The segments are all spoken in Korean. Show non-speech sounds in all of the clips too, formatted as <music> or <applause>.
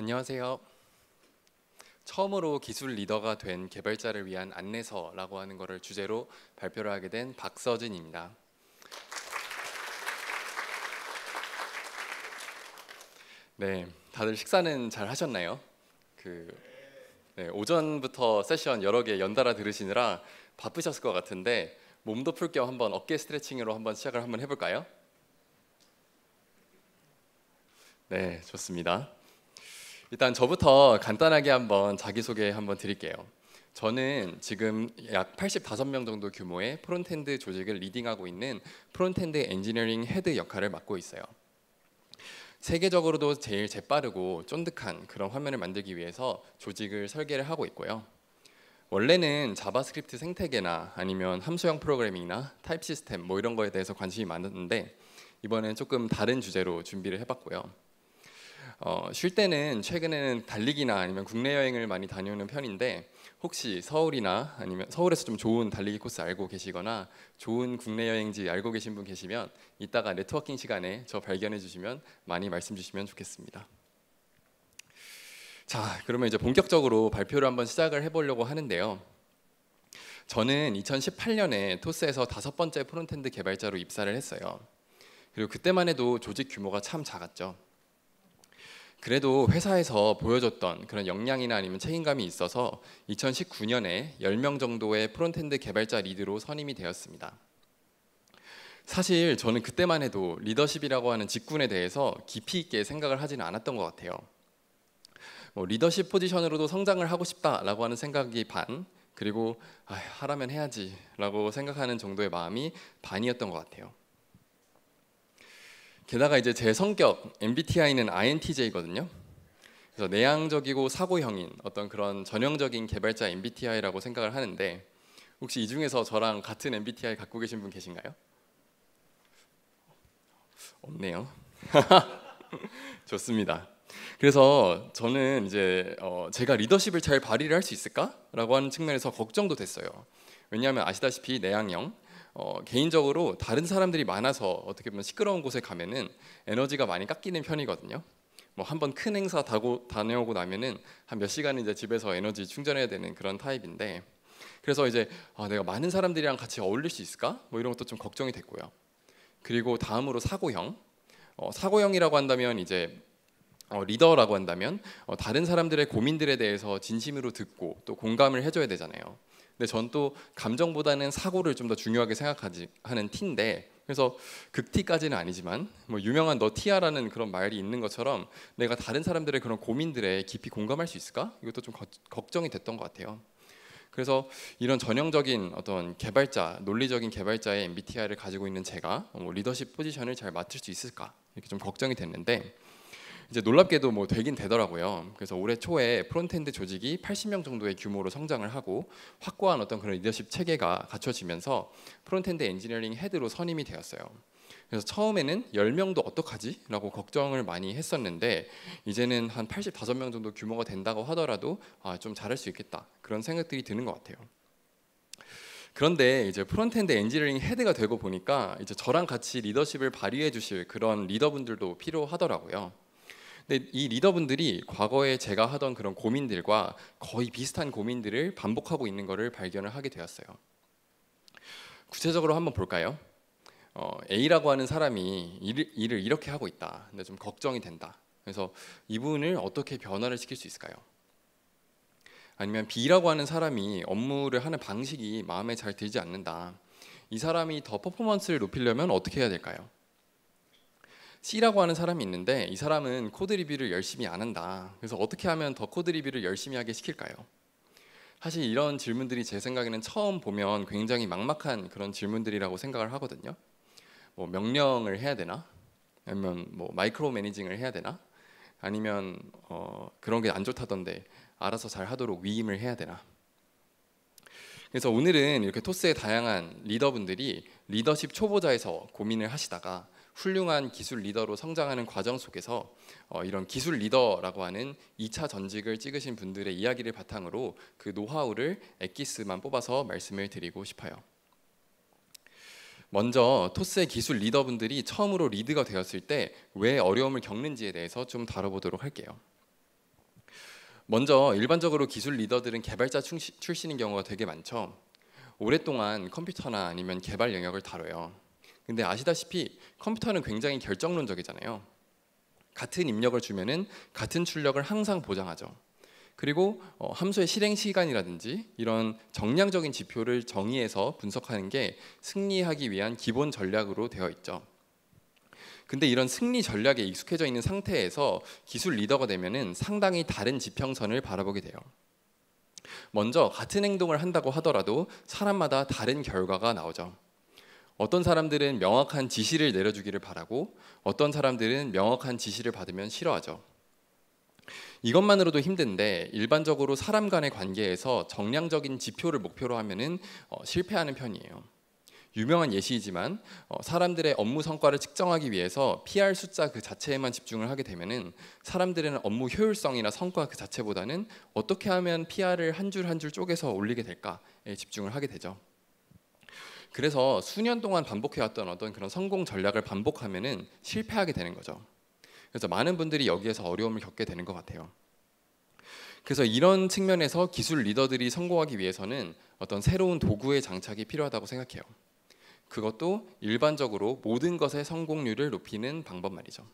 안녕하세요. 처음으로 기술 리더가 된 개발자를 위한 안내서라고 하는 것을 주제로 발표를 하게 된 박서진입니다. 네, 다들 식사는 잘 하셨나요? 그 네, 오전부터 세션 여러 개 연달아 들으시느라 바쁘셨을 것 같은데 몸도 풀겸 한번 어깨 스트레칭으로 한번 시작을 한번 해볼까요? 네, 좋습니다. 일단 저부터 간단하게 한번 자기소개 한번 드릴게요. 저는 지금 약 85명 정도 규모의 프론텐드 조직을 리딩하고 있는 프론텐드 엔지니어링 헤드 역할을 맡고 있어요. 세계적으로도 제일 재빠르고 쫀득한 그런 화면을 만들기 위해서 조직을 설계를 하고 있고요. 원래는 자바스크립트 생태계나 아니면 함수형 프로그래밍이나 타입 시스템 뭐 이런 거에 대해서 관심이 많았는데 이번엔 조금 다른 주제로 준비를 해봤고요. 어, 쉴 때는 최근에는 달리기나 아니면 국내 여행을 많이 다녀오는 편인데 혹시 서울이나 아니면 서울에서 좀 좋은 달리기 코스 알고 계시거나 좋은 국내 여행지 알고 계신 분 계시면 이따가 네트워킹 시간에 저 발견해 주시면 많이 말씀 주시면 좋겠습니다. 자, 그러면 이제 본격적으로 발표를 한번 시작을 해보려고 하는데요. 저는 2018년에 토스에서 다섯 번째 프론텐드 개발자로 입사를 했어요. 그리고 그때만 해도 조직 규모가 참 작았죠. 그래도 회사에서 보여줬던 그런 역량이나 아니면 책임감이 있어서 2019년에 10명 정도의 프론트엔드 개발자 리드로 선임이 되었습니다. 사실 저는 그때만 해도 리더십이라고 하는 직군에 대해서 깊이 있게 생각을 하지는 않았던 것 같아요. 뭐 리더십 포지션으로도 성장을 하고 싶다라고 하는 생각이 반, 그리고 아, 하라면 해야지라고 생각하는 정도의 마음이 반이었던 것 같아요. 게다가 이제 제 성격 MBTI는 INTJ거든요. 그래서 내향적이고 사고형인 어떤 그런 전형적인 개발자 MBTI라고 생각을 하는데 혹시 이 중에서 저랑 같은 MBTI 갖고 계신 분 계신가요? 없네요. <laughs> 좋습니다. 그래서 저는 이제 어 제가 리더십을 잘 발휘를 할 수 있을까라고 하는 측면에서 걱정도 됐어요. 왜냐하면 아시다시피 내향형 어, 개인적으로 다른 사람들이 많아서 어떻게 보면 시끄러운 곳에 가면은 에너지가 많이 깎이는 편이거든요. 뭐 한번 큰 행사 다고, 다녀오고 나면은 한 몇 시간 이제 집에서 에너지 충전해야 되는 그런 타입인데 그래서 이제 아, 내가 많은 사람들이랑 같이 어울릴 수 있을까? 뭐 이런 것도 좀 걱정이 됐고요. 그리고 다음으로 사고형. 어, 사고형이라고 한다면 이제 어, 리더라고 한다면 어, 다른 사람들의 고민들에 대해서 진심으로 듣고 또 공감을 해줘야 되잖아요. 근데 전 또 감정보다는 사고를 좀 더 중요하게 생각하지 하는 티인데 그래서 극티까지는 아니지만 뭐 유명한 너 티아라는 그런 말이 있는 것처럼 내가 다른 사람들의 그런 고민들에 깊이 공감할 수 있을까? 이것도 좀 거, 걱정이 됐던 것 같아요. 그래서 이런 전형적인 어떤 개발자, 논리적인 개발자의 MBTI를 가지고 있는 제가 뭐 리더십 포지션을 잘 맡을 수 있을까? 이렇게 좀 걱정이 됐는데 이제 놀랍게도 뭐 되긴 되더라고요. 그래서 올해 초에 프론트엔드 조직이 80명 정도의 규모로 성장을 하고 확고한 어떤 그런 리더십 체계가 갖춰지면서 프론트엔드 엔지니어링 헤드로 선임이 되었어요. 그래서 처음에는 10명도 어떡하지? 라고 걱정을 많이 했었는데 이제는 한 85명 정도 규모가 된다고 하더라도 아, 좀 잘할 수 있겠다 그런 생각들이 드는 것 같아요. 그런데 이제 프론트엔드 엔지니어링 헤드가 되고 보니까 이제 저랑 같이 리더십을 발휘해 주실 그런 리더분들도 필요하더라고요. 근데 이 리더분들이 과거에 제가 하던 그런 고민들과 거의 비슷한 고민들을 반복하고 있는 것을 발견을 하게 되었어요. 구체적으로 한번 볼까요? 어, A라고 하는 사람이 일, 일을 이렇게 하고 있다. 근데 좀 걱정이 된다. 그래서 이분을 어떻게 변화를 시킬 수 있을까요? 아니면 B라고 하는 사람이 업무를 하는 방식이 마음에 잘 들지 않는다. 이 사람이 더 퍼포먼스를 높이려면 어떻게 해야 될까요? C라고 하는 사람이 있는데 이 사람은 코드 리뷰를 열심히 안 한다. 그래서 어떻게 하면 더 코드 리뷰를 열심히 하게 시킬까요? 사실 이런 질문들이 제 생각에는 처음 보면 굉장히 막막한 그런 질문들이라고 생각을 하거든요. 뭐 명령을 해야 되나? 아니면 뭐 마이크로 매니징을 해야 되나? 아니면 어 그런 게 안 좋다던데 알아서 잘 하도록 위임을 해야 되나? 그래서 오늘은 이렇게 토스의 다양한 리더분들이 리더십 초보자에서 고민을 하시다가 훌륭한 기술 리더로 성장하는 과정 속에서 어, 이런 기술 리더라고 하는 2차 전직을 찍으신 분들의 이야기를 바탕으로 그 노하우를 엑기스만 뽑아서 말씀을 드리고 싶어요. 먼저 토스의 기술 리더분들이 처음으로 리드가 되었을 때 왜 어려움을 겪는지에 대해서 좀 다뤄보도록 할게요. 먼저 일반적으로 기술 리더들은 개발자 출신인 경우가 되게 많죠. 오랫동안 컴퓨터나 아니면 개발 영역을 다뤄요. 근데 아시다시피 컴퓨터는 굉장히 결정론적이잖아요. 같은 입력을 주면은 같은 출력을 항상 보장하죠. 그리고 어, 함수의 실행 시간이라든지 이런 정량적인 지표를 정의해서 분석하는 게 승리하기 위한 기본 전략으로 되어 있죠. 근데 이런 승리 전략에 익숙해져 있는 상태에서 기술 리더가 되면은 상당히 다른 지평선을 바라보게 돼요. 먼저 같은 행동을 한다고 하더라도 사람마다 다른 결과가 나오죠. 어떤 사람들은 명확한 지시를 내려주기를 바라고 어떤 사람들은 명확한 지시를 받으면 싫어하죠. 이것만으로도 힘든데 일반적으로 사람 간의 관계에서 정량적인 지표를 목표로 하면은 어, 실패하는 편이에요. 유명한 예시이지만 어, 사람들의 업무 성과를 측정하기 위해서 PR 숫자 그 자체에만 집중을 하게 되면은 사람들은 업무 효율성이나 성과 그 자체보다는 어떻게 하면 PR을 한 줄 한 줄 쪼개서 올리게 될까에 집중을 하게 되죠. 그래서 수년 동안 반복해왔던 어떤 그런 성공 전략을 반복하면은 실패하게 되는 거죠. 그래서 많은 분들이 여기에서 어려움을 겪게 되는 것 같아요. 그래서 이런 측면에서 기술 리더들이 성공하기 위해서는 어떤 새로운 도구의 장착이 필요하다고 생각해요. 그것도 일반적으로 모든 것의 성공률을 높이는 방법 말이죠.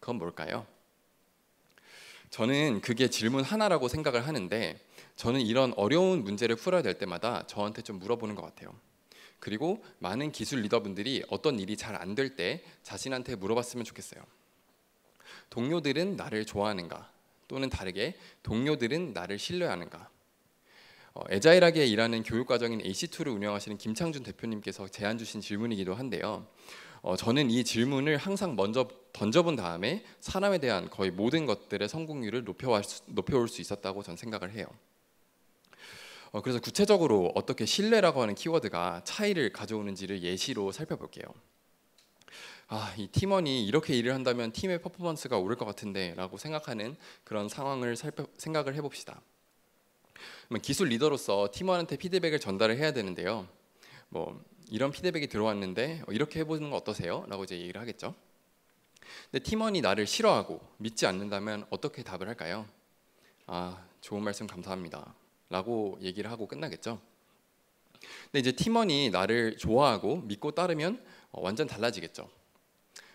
그건 뭘까요? 저는 그게 질문 하나라고 생각을 하는데 저는 이런 어려운 문제를 풀어야 될 때마다 저한테 좀 물어보는 것 같아요. 그리고 많은 기술 리더분들이 어떤 일이 잘 안 될 때 자신한테 물어봤으면 좋겠어요. 동료들은 나를 좋아하는가? 또는 다르게 동료들은 나를 신뢰하는가? 어, 애자일하게 일하는 교육과정인 AC2를 운영하시는 김창준 대표님께서 제안 주신 질문이기도 한데요. 어, 저는 이 질문을 항상 먼저 던져본 다음에 사람에 대한 거의 모든 것들의 성공률을 높여올 수, 높여올 수 있었다고 전 생각을 해요. 어, 그래서 구체적으로 어떻게 신뢰라고 하는 키워드가 차이를 가져오는지를 예시로 살펴볼게요. 아, 이 팀원이 이렇게 일을 한다면 팀의 퍼포먼스가 오를 것 같은데라고 생각하는 그런 상황을 살펴, 생각을 해봅시다. 기술 리더로서 팀원한테 피드백을 전달을 해야 되는데요. 뭐 이런 피드백이 들어왔는데 어, 이렇게 해보는 거 어떠세요? 라고 이제 얘기를 하겠죠. 근데 팀원이 나를 싫어하고 믿지 않는다면 어떻게 답을 할까요? 아 좋은 말씀 감사합니다. 라고 얘기를 하고 끝나겠죠. 근데 이제 팀원이 나를 좋아하고 믿고 따르면 어, 완전 달라지겠죠.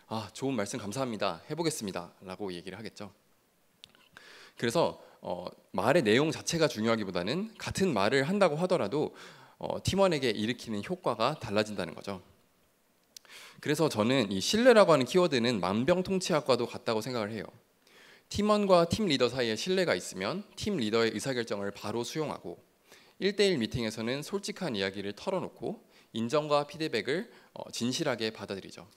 아, 좋은 말씀 감사합니다. 해보겠습니다. 라고 얘기를 하겠죠. 그래서 어, 말의 내용 자체가 중요하기보다는 같은 말을 한다고 하더라도 어, 팀원에게 일으키는 효과가 달라진다는 거죠. 그래서 저는 이 신뢰라고 하는 키워드는 만병통치약과도 같다고 생각을 해요. 팀원과 팀 리더 사이에 신뢰가 있으면 팀 리더의 의사결정을 바로 수용하고 1대1 미팅에서는 솔직한 이야기를 털어놓고 인정과 피드백을 어, 진실하게 받아들이죠.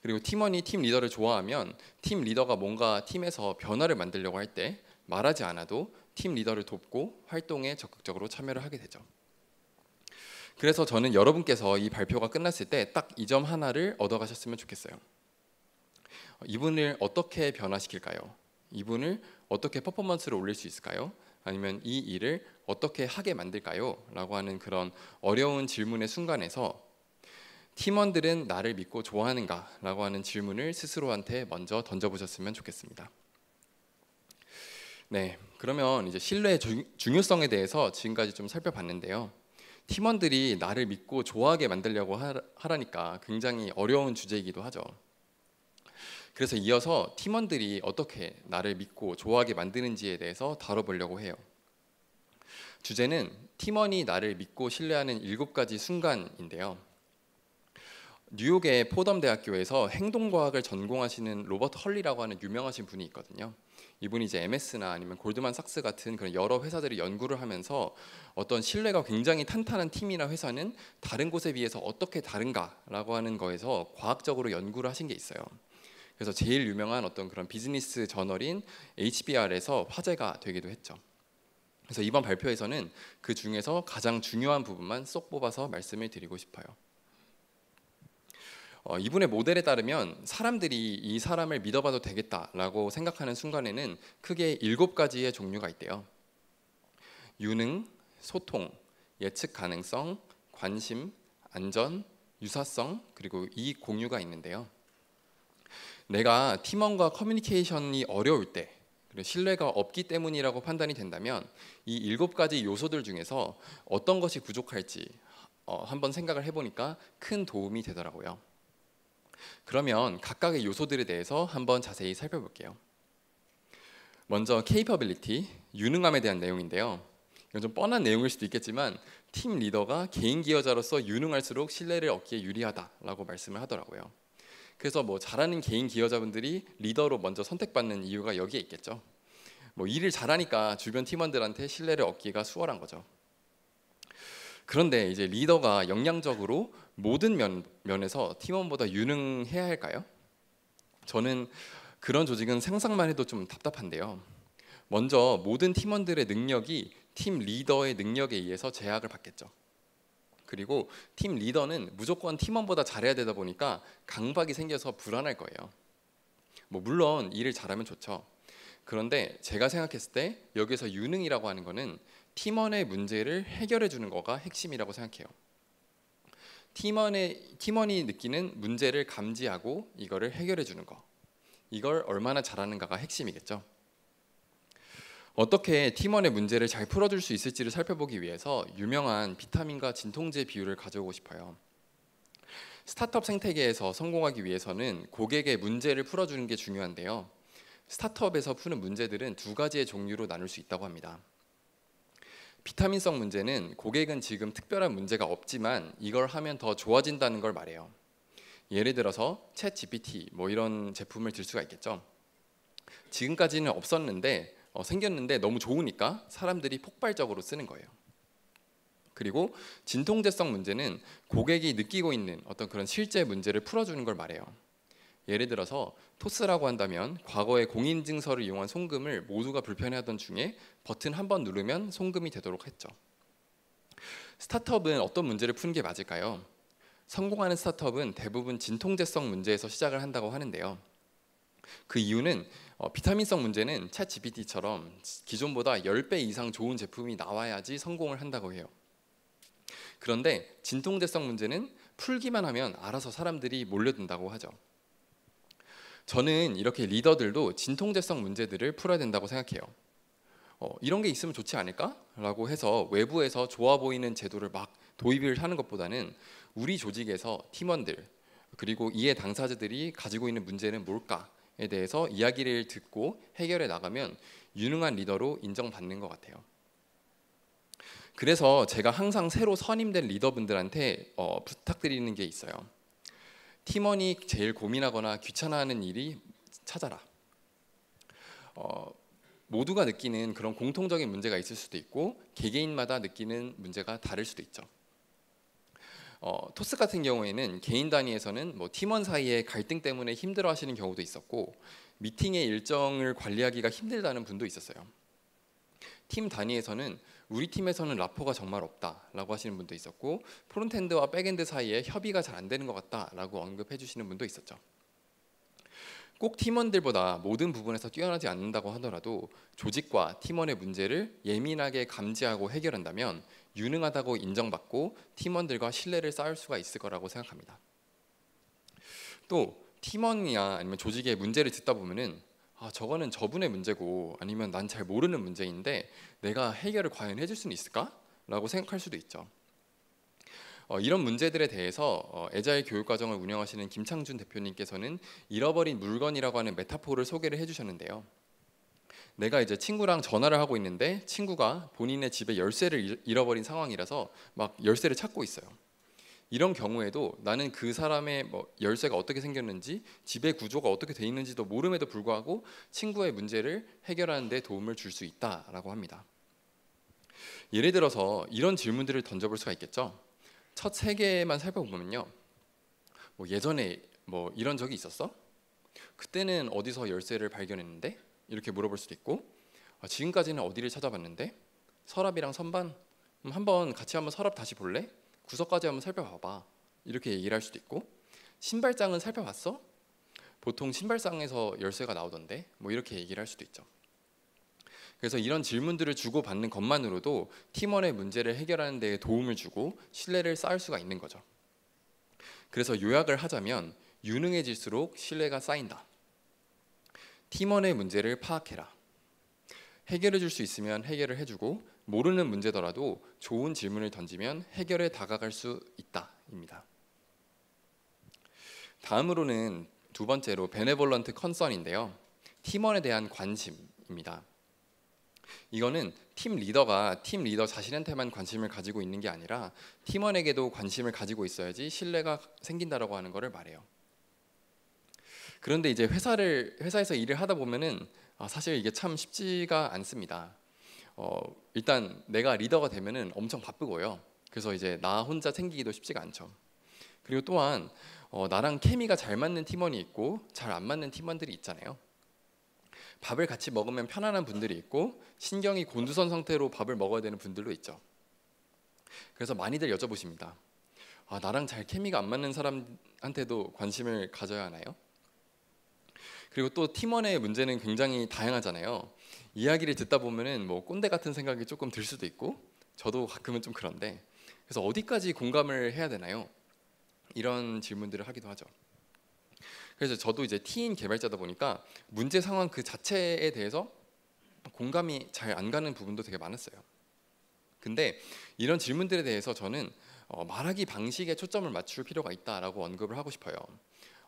그리고 팀원이 팀 리더를 좋아하면 팀 리더가 뭔가 팀에서 변화를 만들려고 할 때 말하지 않아도 팀 리더를 돕고 활동에 적극적으로 참여를 하게 되죠. 그래서 저는 여러분께서 이 발표가 끝났을 때 딱 이 점 하나를 얻어가셨으면 좋겠어요. 이분을 어떻게 변화시킬까요? 이분을 어떻게 퍼포먼스를 올릴 수 있을까요? 아니면 이 일을 어떻게 하게 만들까요? 라고 하는 그런 어려운 질문의 순간에서 팀원들은 나를 믿고 좋아하는가? 라고 하는 질문을 스스로한테 먼저 던져보셨으면 좋겠습니다. 네, 그러면 이제 신뢰의 중요성에 대해서 지금까지 좀 살펴봤는데요. 팀원들이 나를 믿고 좋아하게 만들려고 하라니까 굉장히 어려운 주제이기도 하죠. 그래서 이어서 팀원들이 어떻게 나를 믿고 좋아하게 만드는지에 대해서 다뤄보려고 해요. 주제는 팀원이 나를 믿고 신뢰하는 일곱 가지 순간인데요. 뉴욕의 포덤 대학교에서 행동과학을 전공하시는 로버트 헐리라고 하는 유명하신 분이 있거든요. 이분이 이제 MS나 아니면 골드만삭스 같은 그런 여러 회사들이 연구를 하면서 어떤 신뢰가 굉장히 탄탄한 팀이나 회사는 다른 곳에 비해서 어떻게 다른가라고 하는 거에서 과학적으로 연구를 하신 게 있어요. 그래서 제일 유명한 어떤 그런 비즈니스 저널인 HBR에서 화제가 되기도 했죠. 그래서 이번 발표에서는 그 중에서 가장 중요한 부분만 쏙 뽑아서 말씀을 드리고 싶어요. 어, 이분의 모델에 따르면 사람들이 이 사람을 믿어봐도 되겠다라고 생각하는 순간에는 크게 일곱 가지의 종류가 있대요. 유능, 소통, 예측 가능성, 관심, 안전, 유사성, 그리고 이익 공유가 있는데요. 내가 팀원과 커뮤니케이션이 어려울 때 신뢰가 없기 때문이라고 판단이 된다면 이 일곱 가지 요소들 중에서 어떤 것이 부족할지 어, 한번 생각을 해보니까 큰 도움이 되더라고요. 그러면 각각의 요소들에 대해서 한번 자세히 살펴볼게요. 먼저 capability, 유능함에 대한 내용인데요. 이건 좀 뻔한 내용일 수도 있겠지만 팀 리더가 개인 기여자로서 유능할수록 신뢰를 얻기에 유리하다라고 말씀을 하더라고요. 그래서 뭐 잘하는 개인 기여자분들이 리더로 먼저 선택받는 이유가 여기에 있겠죠. 뭐 일을 잘하니까 주변 팀원들한테 신뢰를 얻기가 수월한 거죠. 그런데 이제 리더가 역량적으로 모든 면, 면에서 팀원보다 유능해야 할까요? 저는 그런 조직은 생각만 해도 좀 답답한데요. 먼저 모든 팀원들의 능력이 팀 리더의 능력에 의해서 제약을 받겠죠. 그리고 팀 리더는 무조건 팀원보다 잘해야 되다 보니까 강박이 생겨서 불안할 거예요. 뭐 물론 일을 잘하면 좋죠. 그런데 제가 생각했을 때 여기서 유능이라고 하는 거는 팀원의 문제를 해결해 주는 거가 핵심이라고 생각해요. 팀원의 팀원이 느끼는 문제를 감지하고 이거를 해결해 주는 거. 이걸 얼마나 잘하는가가 핵심이겠죠. 어떻게 팀원의 문제를 잘 풀어줄 수 있을지를 살펴보기 위해서 유명한 비타민과 진통제 비율을 가져오고 싶어요. 스타트업 생태계에서 성공하기 위해서는 고객의 문제를 풀어주는 게 중요한데요. 스타트업에서 푸는 문제들은 두 가지의 종류로 나눌 수 있다고 합니다. 비타민성 문제는 고객은 지금 특별한 문제가 없지만 이걸 하면 더 좋아진다는 걸 말해요. 예를 들어서 챗 GPT 뭐 이런 제품을 들 수가 있겠죠. 지금까지는 없었는데 어, 생겼는데 너무 좋으니까 사람들이 폭발적으로 쓰는 거예요. 그리고 진통제성 문제는 고객이 느끼고 있는 어떤 그런 실제 문제를 풀어주는 걸 말해요. 예를 들어서 토스라고 한다면 과거에 공인증서를 이용한 송금을 모두가 불편해하던 중에 버튼 한 번 누르면 송금이 되도록 했죠. 스타트업은 어떤 문제를 푸는 게 맞을까요? 성공하는 스타트업은 대부분 진통제성 문제에서 시작을 한다고 하는데요. 그 이유는 어, 비타민성 문제는 챗 GPT처럼 기존보다 10배 이상 좋은 제품이 나와야지 성공을 한다고 해요. 그런데 진통제성 문제는 풀기만 하면 알아서 사람들이 몰려든다고 하죠. 저는 이렇게 리더들도 진통제성 문제들을 풀어야 된다고 생각해요. 어, 이런 게 있으면 좋지 않을까라고 해서 외부에서 좋아 보이는 제도를 막 도입을 하는 것보다는 우리 조직에서 팀원들 그리고 이해 당사자들이 가지고 있는 문제는 뭘까 에 대해서 이야기를 듣고 해결해 나가면 유능한 리더로 인정받는 것 같아요. 그래서 제가 항상 새로 선임된 리더분들한테 어, 부탁드리는 게 있어요. 팀원이 제일 고민하거나 귀찮아하는 일이 찾아라. 어, 모두가 느끼는 그런 공통적인 문제가 있을 수도 있고 개개인마다 느끼는 문제가 다를 수도 있죠. 어, 토스 같은 경우에는 개인 단위에서는 뭐 팀원 사이의 갈등 때문에 힘들어하시는 경우도 있었고 미팅의 일정을 관리하기가 힘들다는 분도 있었어요. 팀 단위에서는 우리 팀에서는 라포가 정말 없다라고 하시는 분도 있었고 프론트엔드와 백엔드 사이에 협의가 잘 안 되는 것 같다라고 언급해 주시는 분도 있었죠. 꼭 팀원들보다 모든 부분에서 뛰어나지 않는다고 하더라도 조직과 팀원의 문제를 예민하게 감지하고 해결한다면 유능하다고 인정받고 팀원들과 신뢰를 쌓을 수가 있을 거라고 생각합니다. 또 팀원이나 아니면 조직의 문제를 듣다 보면은 아 저거는 저분의 문제고 아니면 난 잘 모르는 문제인데 내가 해결을 과연 해줄 수는 있을까라고 생각할 수도 있죠. 어, 이런 문제들에 대해서 어, 애자일 교육 과정을 운영하시는 김창준 대표님께서는 잃어버린 물건이라고 하는 메타포를 소개를 해주셨는데요. 내가 이제 친구랑 전화를 하고 있는데 친구가 본인의 집에 열쇠를 잃어버린 상황이라서 막 열쇠를 찾고 있어요. 이런 경우에도 나는 그 사람의 뭐 열쇠가 어떻게 생겼는지 집의 구조가 어떻게 돼 있는지도 모름에도 불구하고 친구의 문제를 해결하는 데 도움을 줄 수 있다라고 합니다. 예를 들어서 이런 질문들을 던져볼 수가 있겠죠. 첫 세 개만 살펴보면요. 뭐 예전에 뭐 이런 적이 있었어? 그때는 어디서 열쇠를 발견했는데? 이렇게 물어볼 수도 있고 아, 지금까지는 어디를 찾아봤는데 서랍이랑 선반 음, 한번 같이 한번 서랍 다시 볼래? 구석까지 한번 살펴봐봐 이렇게 얘기를 할 수도 있고 신발장은 살펴봤어? 보통 신발장에서 열쇠가 나오던데 뭐 이렇게 얘기를 할 수도 있죠. 그래서 이런 질문들을 주고 받는 것만으로도 팀원의 문제를 해결하는 데 도움을 주고 신뢰를 쌓을 수가 있는 거죠. 그래서 요약을 하자면 유능해질수록 신뢰가 쌓인다. 팀원의 문제를 파악해라. 해결해 줄 수 있으면 해결을 해주고 모르는 문제더라도 좋은 질문을 던지면 해결에 다가갈 수 있다입니다. 다음으로는 두 번째로 베네볼런트 컨선인데요. 팀원에 대한 관심입니다. 이거는 팀 리더가 팀 리더 자신한테만 관심을 가지고 있는 게 아니라 팀원에게도 관심을 가지고 있어야지 신뢰가 생긴다라고 하는 것을 말해요. 그런데 이제 회사를 회사에서 일을 하다 보면은 아, 사실 이게 참 쉽지가 않습니다. 어, 일단 내가 리더가 되면은 엄청 바쁘고요. 그래서 이제 나 혼자 챙기기도 쉽지가 않죠. 그리고 또한 어, 나랑 케미가 잘 맞는 팀원이 있고 잘 안 맞는 팀원들이 있잖아요. 밥을 같이 먹으면 편안한 분들이 있고 신경이 곤두선 상태로 밥을 먹어야 되는 분들도 있죠. 그래서 많이들 여쭤보십니다. 아, 나랑 잘 케미가 안 맞는 사람한테도 관심을 가져야 하나요? 그리고 또 팀원의 문제는 굉장히 다양하잖아요. 이야기를 듣다 보면은 뭐 꼰대 같은 생각이 조금 들 수도 있고 저도 가끔은 좀 그런데 그래서 어디까지 공감을 해야 되나요? 이런 질문들을 하기도 하죠. 그래서 저도 이제 티 개발자다 보니까 문제 상황 그 자체에 대해서 공감이 잘 안 가는 부분도 되게 많았어요. 근데 이런 질문들에 대해서 저는 어 말하기 방식에 초점을 맞출 필요가 있다라고 언급을 하고 싶어요.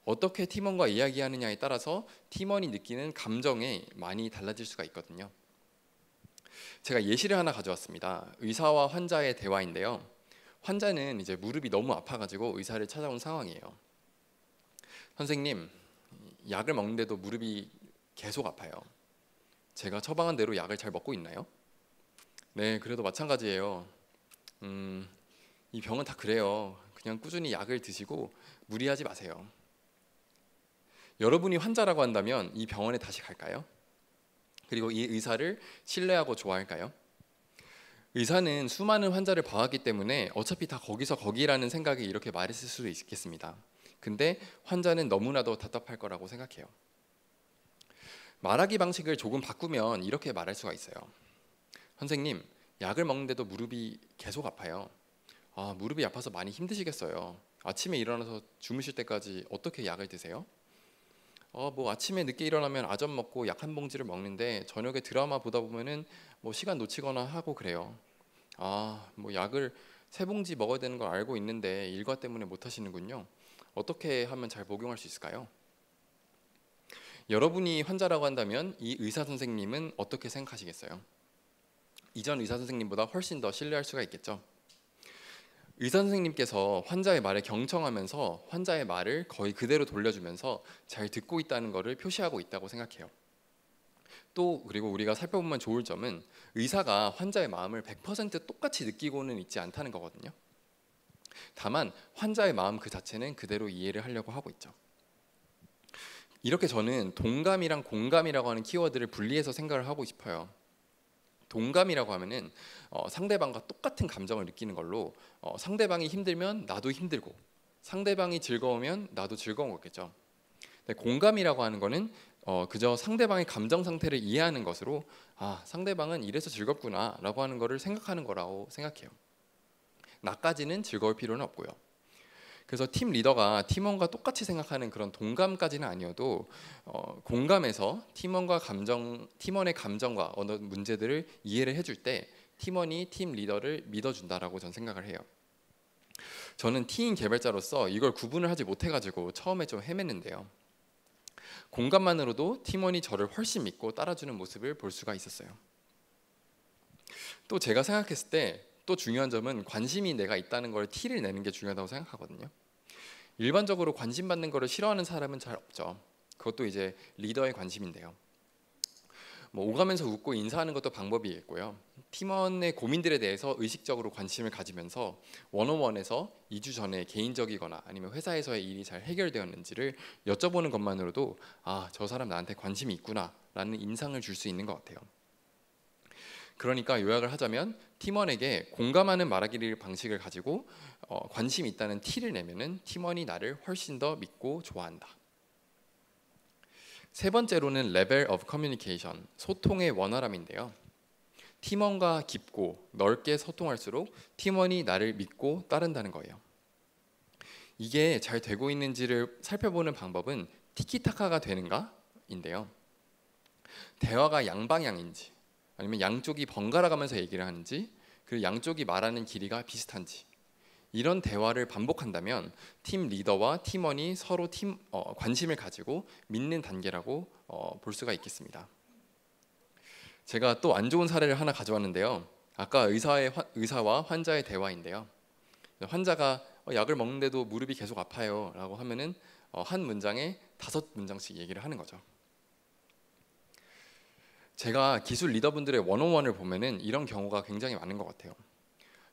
어떻게 팀원과 이야기하느냐에 따라서 팀원이 느끼는 감정이 많이 달라질 수가 있거든요. 제가 예시를 하나 가져왔습니다. 의사와 환자의 대화인데요. 환자는 이제 무릎이 너무 아파가지고 의사를 찾아온 상황이에요. 선생님, 약을 먹는데도 무릎이 계속 아파요. 제가 처방한 대로 약을 잘 먹고 있나요? 네, 그래도 마찬가지예요. 음, 이 병은 다 그래요. 그냥 꾸준히 약을 드시고 무리하지 마세요. 여러분이 환자라고 한다면 이 병원에 다시 갈까요? 그리고 이 의사를 신뢰하고 좋아할까요? 의사는 수많은 환자를 봐왔기 때문에 어차피 다 거기서 거기라는 생각이 이렇게 말했을 수도 있겠습니다. 근데 환자는 너무나도 답답할 거라고 생각해요. 말하기 방식을 조금 바꾸면 이렇게 말할 수가 있어요. 선생님, 약을 먹는데도 무릎이 계속 아파요. 아, 무릎이 아파서 많이 힘드시겠어요. 아침에 일어나서 주무실 때까지 어떻게 약을 드세요? 어, 뭐 아침에 늦게 일어나면 아점 먹고 약 한 봉지를 먹는데 저녁에 드라마 보다 보면은 뭐 시간 놓치거나 하고 그래요. 아, 뭐 약을 세 봉지 먹어야 되는 걸 알고 있는데 일과 때문에 못 하시는군요. 어떻게 하면 잘 복용할 수 있을까요? 여러분이 환자라고 한다면 이 의사 선생님은 어떻게 생각하시겠어요? 이전 의사 선생님보다 훨씬 더 신뢰할 수가 있겠죠. 의사 선생님께서 환자의 말에 경청하면서 환자의 말을 거의 그대로 돌려주면서 잘 듣고 있다는 것을 표시하고 있다고 생각해요. 또 그리고 우리가 살펴보면 좋을 점은 의사가 환자의 마음을 100% 똑같이 느끼고는 있지 않다는 거거든요. 다만 환자의 마음 그 자체는 그대로 이해를 하려고 하고 있죠. 이렇게 저는 동감이랑 공감이라고 하는 키워드를 분리해서 생각을 하고 싶어요. 동감이라고 하면은 어, 상대방과 똑같은 감정을 느끼는 걸로 어, 상대방이 힘들면 나도 힘들고 상대방이 즐거우면 나도 즐거운 거겠죠. 근데 공감이라고 하는 거는 어, 그저 상대방의 감정 상태를 이해하는 것으로 아 상대방은 이래서 즐겁구나라고 하는 것을 생각하는 거라고 생각해요. 나까지는 즐거울 필요는 없고요. 그래서 팀 리더가 팀원과 똑같이 생각하는 그런 동감까지는 아니어도 어, 공감해서 팀원과 감정, 팀원의 감정과 언어 문제들을 이해를 해줄 때 팀원이 팀 리더를 믿어준다라고 저는 생각을 해요. 저는 팀 개발자로서 이걸 구분을 하지 못해가지고 처음에 좀 헤맸는데요. 공감만으로도 팀원이 저를 훨씬 믿고 따라주는 모습을 볼 수가 있었어요. 또 제가 생각했을 때또 중요한 점은 관심이 내가 있다는 걸 티를 내는 게 중요하다고 생각하거든요. 일반적으로 관심 받는 거를 싫어하는 사람은 잘 없죠. 그것도 이제 리더의 관심인데요. 뭐 오가면서 웃고 인사하는 것도 방법이겠고요. 팀원의 고민들에 대해서 의식적으로 관심을 가지면서 원어원에서 2주 전에 개인적이거나 아니면 회사에서의 일이 잘 해결되었는지를 여쭤보는 것만으로도 아, 저 사람 나한테 관심이 있구나라는 인상을 줄 수 있는 것 같아요. 그러니까 요약을 하자면 팀원에게 공감하는 말하기 를 방식을 가지고 어, 관심 있다는 티를 내면은 팀원이 나를 훨씬 더 믿고 좋아한다. 세 번째로는 레벨 오브 커뮤니케이션, 소통의 원활함인데요. 팀원과 깊고 넓게 소통할수록 팀원이 나를 믿고 따른다는 거예요. 이게 잘 되고 있는지를 살펴보는 방법은 티키타카가 되는가인데요. 대화가 양방향인지 아니면 양쪽이 번갈아 가면서 얘기를 하는지 그리고 양쪽이 말하는 길이가 비슷한지 이런 대화를 반복한다면 팀 리더와 팀원이 서로 팀 어, 관심을 가지고 믿는 단계라고 어, 볼 수가 있겠습니다. 제가 또 안 좋은 사례를 하나 가져왔는데요. 아까 의사의 화, 의사와 환자의 대화인데요. 환자가 어, 약을 먹는데도 무릎이 계속 아파요라고 하면은 어, 한 문장에 다섯 문장씩 얘기를 하는 거죠. 제가 기술 리더분들의 원어원을 보면은 이런 경우가 굉장히 많은 것 같아요.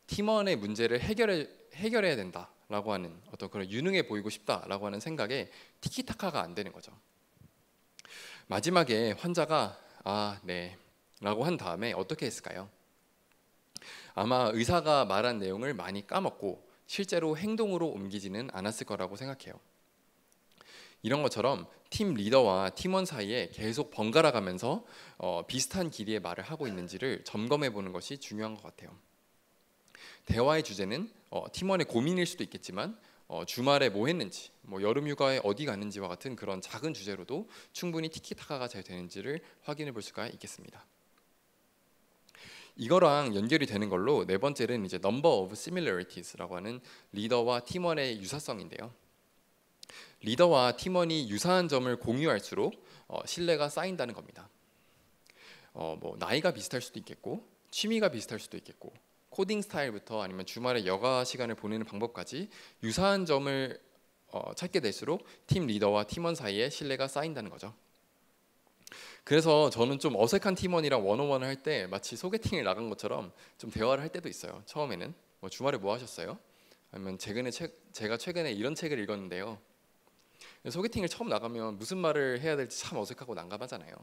팀원의 문제를 해결해 해결해야 된다라고 하는 어떤 그런 유능해 보이고 싶다라고 하는 생각에 티키타카가 안 되는 거죠. 마지막에 환자가 아 네라고 한 다음에 어떻게 했을까요? 아마 의사가 말한 내용을 많이 까먹고 실제로 행동으로 옮기지는 않았을 거라고 생각해요. 이런 것처럼 팀 리더와 팀원 사이에 계속 번갈아 가면서 어, 비슷한 길이의 말을 하고 있는지를 점검해 보는 것이 중요한 것 같아요. 대화의 주제는 어, 팀원의 고민일 수도 있겠지만 어, 주말에 뭐 했는지, 뭐 여름 휴가에 어디 갔는지와 같은 그런 작은 주제로도 충분히 티키타카가 잘 되는지를 확인해 볼 수가 있겠습니다. 이거랑 연결이 되는 걸로 네 번째는 이제 넘버 오브 시밀러리티즈라고 하는 리더와 팀원의 유사성인데요. 리더와 팀원이 유사한 점을 공유할수록 어, 신뢰가 쌓인다는 겁니다. 어, 뭐 나이가 비슷할 수도 있겠고 취미가 비슷할 수도 있겠고 코딩 스타일부터 아니면 주말에 여가 시간을 보내는 방법까지 유사한 점을 어, 찾게 될수록 팀 리더와 팀원 사이에 신뢰가 쌓인다는 거죠. 그래서 저는 좀 어색한 팀원이랑 원어원을 할 때 마치 소개팅을 나간 것처럼 좀 대화를 할 때도 있어요. 처음에는 뭐 주말에 뭐 하셨어요? 아니면 최근에 책, 제가 최근에 이런 책을 읽었는데요. 소개팅을 처음 나가면 무슨 말을 해야 될지 참 어색하고 난감하잖아요.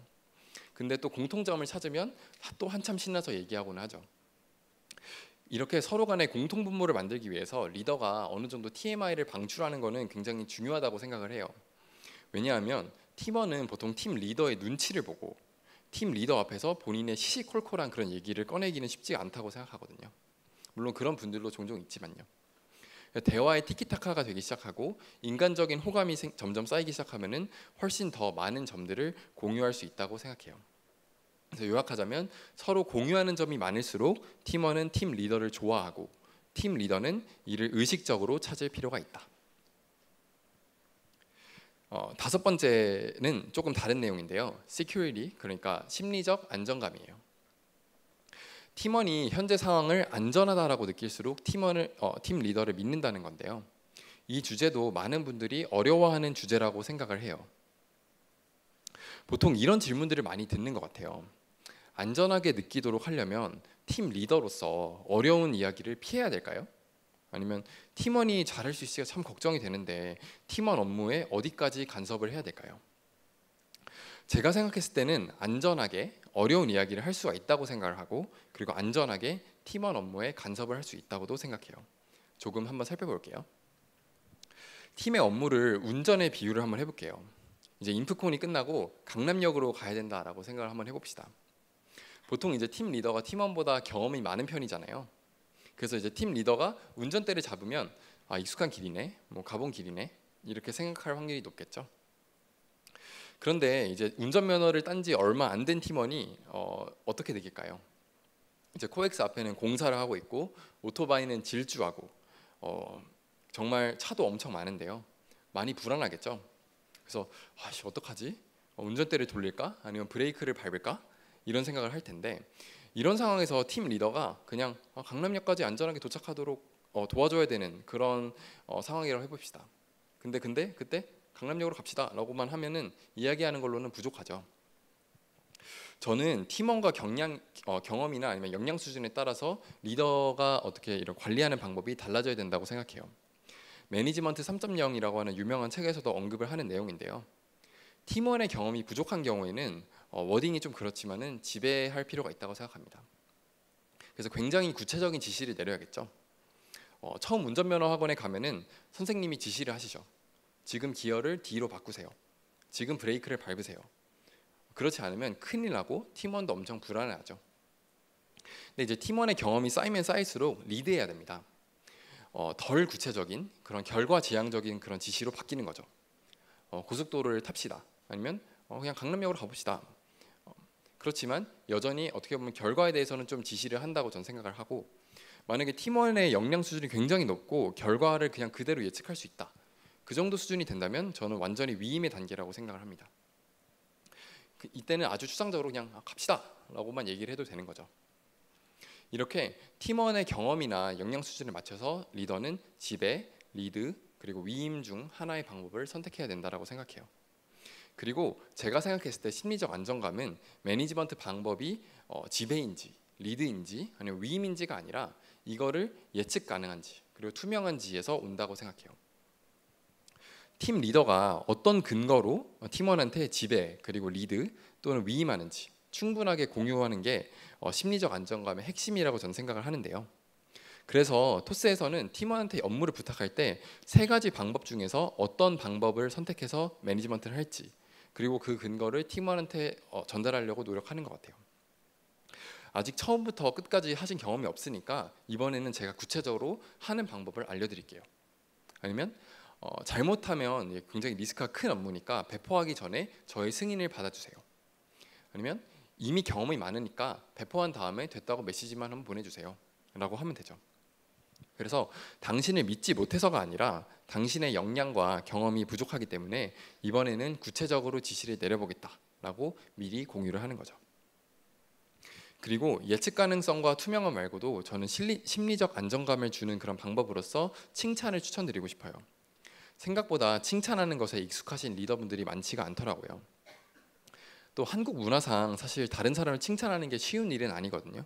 근데 또 공통점을 찾으면 또 한참 신나서 얘기하곤 하죠. 이렇게 서로 간의 공통 분모를 만들기 위해서 리더가 어느 정도 TMI를 방출하는 것은 굉장히 중요하다고 생각을 해요. 왜냐하면 팀원은 보통 팀 리더의 눈치를 보고 팀 리더 앞에서 본인의 시시콜콜한 그런 얘기를 꺼내기는 쉽지 않다고 생각하거든요. 물론 그런 분들도 종종 있지만요. 대화의 티키타카가 되기 시작하고 인간적인 호감이 점점 쌓이기 시작하면은 훨씬 더 많은 점들을 공유할 수 있다고 생각해요. 그래서 요약하자면 서로 공유하는 점이 많을수록 팀원은 팀 리더를 좋아하고 팀 리더는 이를 의식적으로 찾을 필요가 있다. 어, 다섯 번째는 조금 다른 내용인데요. s e c u 그러니까 심리적 안정감이에요. 팀원이 현재 상황을 안전하다라고 느낄수록 팀원을 어, 팀 리더를 믿는다는 건데요. 이 주제도 많은 분들이 어려워하는 주제라고 생각을 해요. 보통 이런 질문들을 많이 듣는 것 같아요. 안전하게 느끼도록 하려면 팀 리더로서 어려운 이야기를 피해야 될까요? 아니면 팀원이 잘할 수 있을까 참 걱정이 되는데 팀원 업무에 어디까지 간섭을 해야 될까요? 제가 생각했을 때는 안전하게 어려운 이야기를 할 수가 있다고 생각을 하고 그리고 안전하게 팀원 업무에 간섭을 할 수 있다고도 생각해요. 조금 한번 살펴볼게요. 팀의 업무를 운전의 비유를 한번 해볼게요. 이제 인프콘이 끝나고 강남역으로 가야 된다라고 생각을 한번 해봅시다. 보통 이제 팀 리더가 팀원보다 경험이 많은 편이잖아요. 그래서 이제 팀 리더가 운전대를 잡으면 아 익숙한 길이네, 뭐 가본 길이네 이렇게 생각할 확률이 높겠죠. 그런데 이제 운전면허를 딴 지 얼마 안 된 팀원이 어, 어떻게 되길까요? 이제 코엑스 앞에는 공사를 하고 있고 오토바이는 질주하고 어, 정말 차도 엄청 많은데요. 많이 불안하겠죠. 그래서 아씨 어떡하지? 어, 운전대를 돌릴까? 아니면 브레이크를 밟을까? 이런 생각을 할 텐데 이런 상황에서 팀 리더가 그냥 어, 강남역까지 안전하게 도착하도록 어, 도와줘야 되는 그런 상황이라고 해봅시다. 근데 근데 그때 강남역으로 갑시다라고만 하면은 이야기하는 걸로는 부족하죠. 저는 팀원과 경량, 어, 경험이나 아니면 역량 수준에 따라서 리더가 어떻게 이런 관리하는 방법이 달라져야 된다고 생각해요. 매니지먼트 3.0이라고 하는 유명한 책에서도 언급을 하는 내용인데요. 팀원의 경험이 부족한 경우에는 어, 워딩이 좀 그렇지만은 지배할 필요가 있다고 생각합니다. 그래서 굉장히 구체적인 지시를 내려야겠죠. 어, 처음 운전면허 학원에 가면은 선생님이 지시를 하시죠. 지금 기어를 D로 바꾸세요. 지금 브레이크를 밟으세요. 그렇지 않으면 큰일 나고 팀원도 엄청 불안해하죠. 근데 이제 팀원의 경험이 쌓이면 쌓일수록 리드해야 됩니다. 어, 덜 구체적인 그런 결과 지향적인 그런 지시로 바뀌는 거죠. 어, 고속도로를 탑시다. 아니면 어, 그냥 강남역으로 가봅시다. 어, 그렇지만 여전히 어떻게 보면 결과에 대해서는 좀 지시를 한다고 전 생각을 하고 만약에 팀원의 역량 수준이 굉장히 높고 결과를 그냥 그대로 예측할 수 있다. 그 정도 수준이 된다면 저는 완전히 위임의 단계라고 생각을 합니다. 그 이때는 아주 추상적으로 그냥 아, 갑시다라고만 얘기를 해도 되는 거죠. 이렇게 팀원의 경험이나 역량 수준에 맞춰서 리더는 지배, 리드 그리고 위임 중 하나의 방법을 선택해야 된다라고 생각해요. 그리고 제가 생각했을 때 심리적 안정감은 매니지먼트 방법이 어, 지배인지 리드인지 아니면 위임인지가 아니라 이거를 예측 가능한지 그리고 투명한지에서 온다고 생각해요. 팀 리더가 어떤 근거로 팀원한테 지배 그리고 리드 또는 위임하는지 충분하게 공유하는 게 어, 심리적 안정감의 핵심이라고 저는 생각을 하는데요. 그래서 토스에서는 팀원한테 업무를 부탁할 때 세 가지 방법 중에서 어떤 방법을 선택해서 매니지먼트를 할지 그리고 그 근거를 팀원한테 어, 전달하려고 노력하는 것 같아요. 아직 처음부터 끝까지 하신 경험이 없으니까 이번에는 제가 구체적으로 하는 방법을 알려드릴게요. 아니면 어, 잘못하면 굉장히 리스크가 큰 업무니까 배포하기 전에 저의 승인을 받아주세요. 아니면 이미 경험이 많으니까 배포한 다음에 됐다고 메시지만 한번 보내주세요. 라고 하면 되죠. 그래서 당신을 믿지 못해서가 아니라 당신의 역량과 경험이 부족하기 때문에 이번에는 구체적으로 지시를 내려보겠다라고 미리 공유를 하는 거죠. 그리고 예측 가능성과 투명함 말고도 저는 심리적 안정감을 주는 그런 방법으로서 칭찬을 추천드리고 싶어요. 생각보다 칭찬하는 것에 익숙하신 리더분들이 많지가 않더라고요. 또 한국 문화상 사실 다른 사람을 칭찬하는 게 쉬운 일은 아니거든요.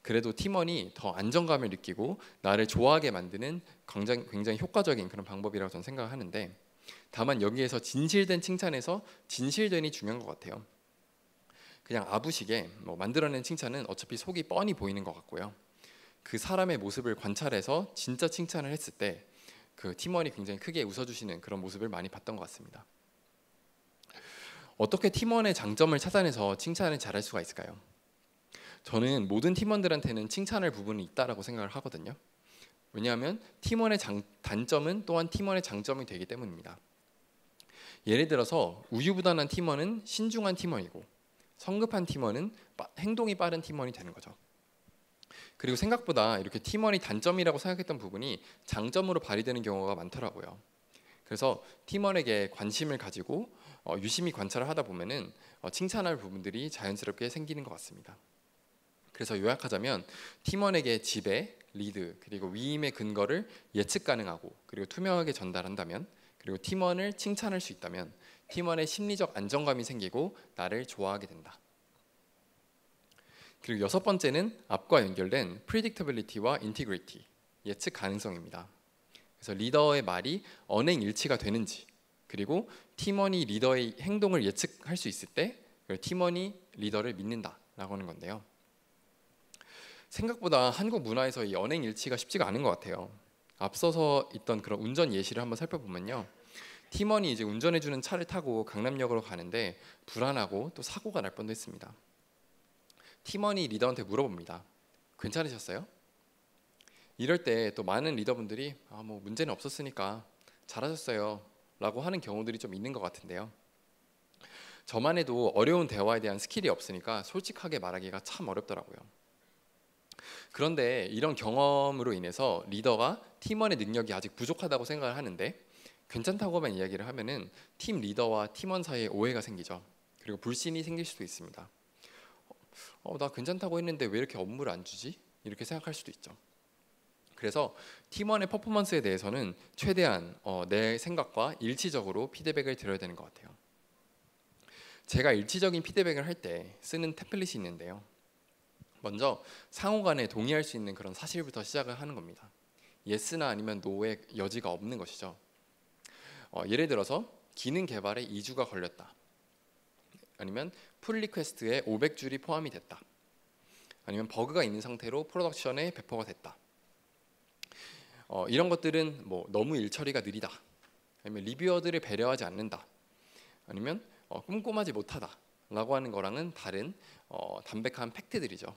그래도 팀원이 더 안정감을 느끼고 나를 좋아하게 만드는 굉장히, 굉장히 효과적인 그런 방법이라고 저는 생각하는데 다만 여기에서 진실된 칭찬에서 진실된이 중요한 것 같아요. 그냥 아부식에 뭐 만들어낸 칭찬은 어차피 속이 뻔히 보이는 것 같고요. 그 사람의 모습을 관찰해서 진짜 칭찬을 했을 때그 팀원이 굉장히 크게 웃어주시는 그런 모습을 많이 봤던 것 같습니다. 어떻게 팀원의 장점을 찾아내서 칭찬을 잘할 수가 있을까요? 저는 모든 팀원들한테는 칭찬할 부분이 있다라고 생각을 하거든요. 왜냐하면 팀원의 장, 단점은 또한 팀원의 장점이 되기 때문입니다. 예를 들어서 우유부단한 팀원은 신중한 팀원이고 성급한 팀원은 행동이 빠른 팀원이 되는 거죠. 그리고 생각보다 이렇게 팀원이 단점이라고 생각했던 부분이 장점으로 발휘되는 경우가 많더라고요. 그래서 팀원에게 관심을 가지고 어, 유심히 관찰을 하다 보면은 어, 칭찬할 부분들이 자연스럽게 생기는 것 같습니다. 그래서 요약하자면 팀원에게 지배, 리드 그리고 위임의 근거를 예측 가능하고 그리고 투명하게 전달한다면 그리고 팀원을 칭찬할 수 있다면 팀원의 심리적 안정감이 생기고 나를 좋아하게 된다. 그리고 여섯 번째는 앞과 연결된 predictability와 integrity, 예측 가능성입니다. 그래서 리더의 말이 언행 일치가 되는지 그리고 팀원이 리더의 행동을 예측할 수 있을 때 팀원이 리더를 믿는다라고 하는 건데요. 생각보다 한국 문화에서 이 언행 일치가 쉽지가 않은 것 같아요. 앞서서 있던 그런 운전 예시를 한번 살펴보면요. 팀원이 이제 운전해주는 차를 타고 강남역으로 가는데 불안하고 또 사고가 날 뻔했습니다. 팀원이 리더한테 물어봅니다. 괜찮으셨어요? 이럴 때 또 많은 리더분들이 아 뭐 문제는 없었으니까 잘하셨어요 라고 하는 경우들이 좀 있는 것 같은데요. 저만 해도 어려운 대화에 대한 스킬이 없으니까 솔직하게 말하기가 참 어렵더라고요. 그런데 이런 경험으로 인해서 리더가 팀원의 능력이 아직 부족하다고 생각을 하는데 괜찮다고만 이야기를 하면은 팀 리더와 팀원 사이에 오해가 생기죠. 그리고 불신이 생길 수도 있습니다. 어, 나 괜찮다고 했는데 왜 이렇게 업무를 안 주지? 이렇게 생각할 수도 있죠. 그래서 팀원의 퍼포먼스에 대해서는 최대한 어, 내 생각과 일치적으로 피드백을 드려야 되는 것 같아요. 제가 일치적인 피드백을 할 때 쓰는 템플릿이 있는데요. 먼저 상호 간에 동의할 수 있는 그런 사실부터 시작을 하는 겁니다. 예스나 아니면 노의 여지가 없는 것이죠. 어, 예를 들어서 기능 개발에 2주가 걸렸다. 아니면 풀 리퀘스트에 500줄이 포함이 됐다. 아니면 버그가 있는 상태로 프로덕션에 배포가 됐다. 어, 이런 것들은 뭐 너무 일 처리가 느리다. 아니면 리뷰어들을 배려하지 않는다. 아니면 어, 꼼꼼하지 못하다라고 하는 거랑은 다른 어, 담백한 팩트들이죠.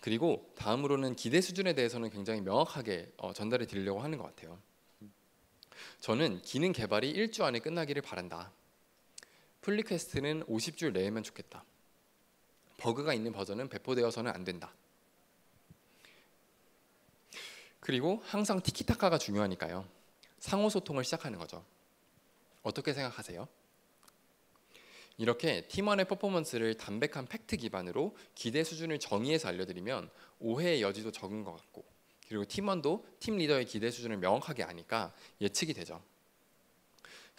그리고 다음으로는 기대 수준에 대해서는 굉장히 명확하게 어, 전달해 드리려고 하는 것 같아요. 저는 기능 개발이 1주 안에 끝나기를 바란다. 플리 퀘스트는 50줄 내면 좋겠다. 버그가 있는 버전은 배포되어서는 안 된다. 그리고 항상 티키타카가 중요하니까요. 상호 소통을 시작하는 거죠. 어떻게 생각하세요? 이렇게 팀원의 퍼포먼스를 담백한 팩트 기반으로 기대 수준을 정의해서 알려드리면 오해의 여지도 적은 것 같고 그리고 팀원도 팀 리더의 기대 수준을 명확하게 아니까 예측이 되죠.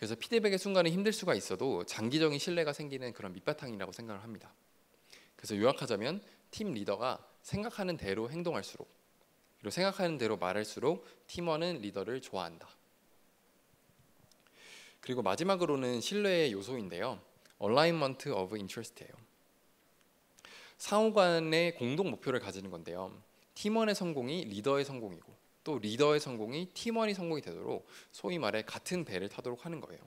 그래서 피드백의 순간은 힘들 수가 있어도 장기적인 신뢰가 생기는 그런 밑바탕이라고 생각을 합니다. 그래서 요약하자면 팀 리더가 생각하는 대로 행동할수록 그리고 생각하는 대로 말할수록 팀원은 리더를 좋아한다. 그리고 마지막으로는 신뢰의 요소인데요. Alignment of Interest예요. 상호간의 공동 목표를 가지는 건데요. 팀원의 성공이 리더의 성공이고 또 리더의 성공이 팀원이 성공이 되도록 소위 말해 같은 배를 타도록 하는 거예요.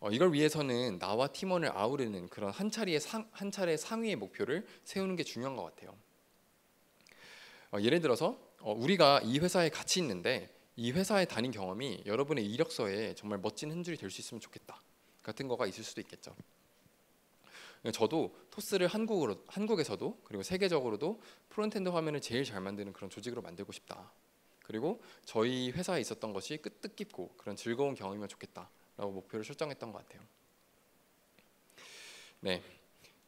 어, 이걸 위해서는 나와 팀원을 아우르는 그런 한 차례의 상, 한 차례 상위의 목표를 세우는 게 중요한 것 같아요. 어, 예를 들어서 어, 우리가 이 회사에 같이 있는데 이 회사에 다닌 경험이 여러분의 이력서에 정말 멋진 흔줄이 될 수 있으면 좋겠다 같은 거가 있을 수도 있겠죠. 그러니까 저도 토스를 한국으로 한국에서도 그리고 세계적으로도 프론트엔드 화면을 제일 잘 만드는 그런 조직으로 만들고 싶다. 그리고 저희 회사에 있었던 것이 뜻깊고 그런 즐거운 경험이면 좋겠다라고 목표를 설정했던 것 같아요. 네.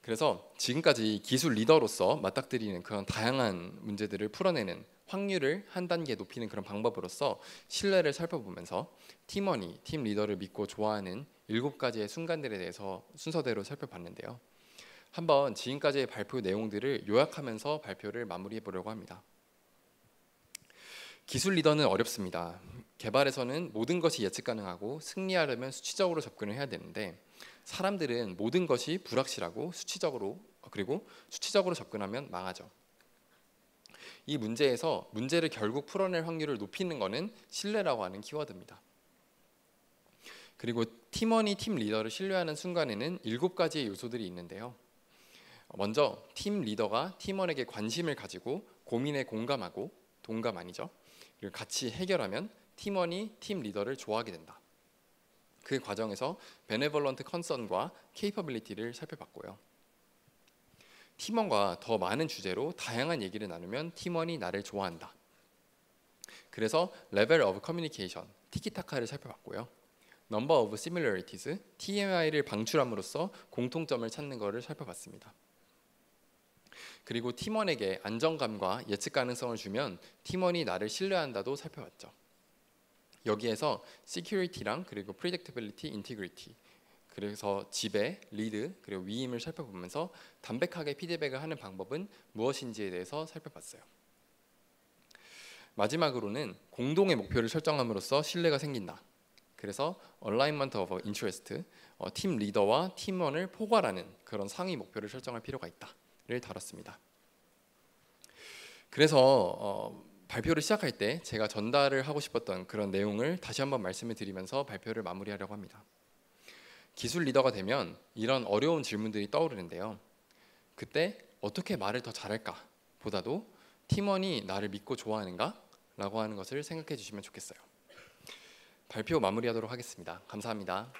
그래서 지금까지 기술 리더로서 맞닥뜨리는 그런 다양한 문제들을 풀어내는 확률을 한 단계 높이는 그런 방법으로서 신뢰를 살펴보면서 팀원이 팀 리더를 믿고 좋아하는 일곱 가지의 순간들에 대해서 순서대로 살펴봤는데요. 한번 지금까지의 발표 내용들을 요약하면서 발표를 마무리해 보려고 합니다. 기술 리더는 어렵습니다. 개발에서는 모든 것이 예측 가능하고 승리하려면 수치적으로 접근을 해야 되는데 사람들은 모든 것이 불확실하고 수치적으로 그리고 수치적으로 접근하면 망하죠. 이 문제에서 문제를 결국 풀어낼 확률을 높이는 것은 신뢰라고 하는 키워드입니다. 그리고 팀원이 팀 리더를 신뢰하는 순간에는 일곱 가지의 요소들이 있는데요. 먼저 팀 리더가 팀원에게 관심을 가지고 고민에 공감하고 동감 아니죠. 그리고 같이 해결하면 팀원이 팀 리더를 좋아하게 된다. 그 과정에서 베네벌런트 컨선과 케이퍼빌리티를 살펴봤고요. 팀원과 더 많은 주제로 다양한 얘기를 나누면 팀원이 나를 좋아한다. 그래서 레벨 오브 커뮤니케이션, 티키타카를 살펴봤고요. 넘버 오브 시밀러리티즈, TMI를 방출함으로써 공통점을 찾는 것을 살펴봤습니다. 그리고 팀원에게 안정감과 예측 가능성을 주면 팀원이 나를 신뢰한다도 살펴봤죠. 여기에서 시큐리티랑 그리고 프리젝트빌리티, 인티그리티 그래서 지배, 리드, 그리고 위임을 살펴보면서 담백하게 피드백을 하는 방법은 무엇인지에 대해서 살펴봤어요. 마지막으로는 공동의 목표를 설정함으로써 신뢰가 생긴다. 그래서 alignment of interest, 어, 팀 리더와 팀원을 포괄하는 그런 상위 목표를 설정할 필요가 있다를 다뤘습니다. 그래서 어, 발표를 시작할 때 제가 전달을 하고 싶었던 그런 내용을 다시 한번 말씀을 드리면서 발표를 마무리하려고 합니다. 기술 리더가 되면 이런 어려운 질문들이 떠오르는데요. 그때 어떻게 말을 더 잘할까 보다도 팀원이 나를 믿고 좋아하는가 라고 하는 것을 생각해 주시면 좋겠어요. 발표 마무리하도록 하겠습니다. 감사합니다.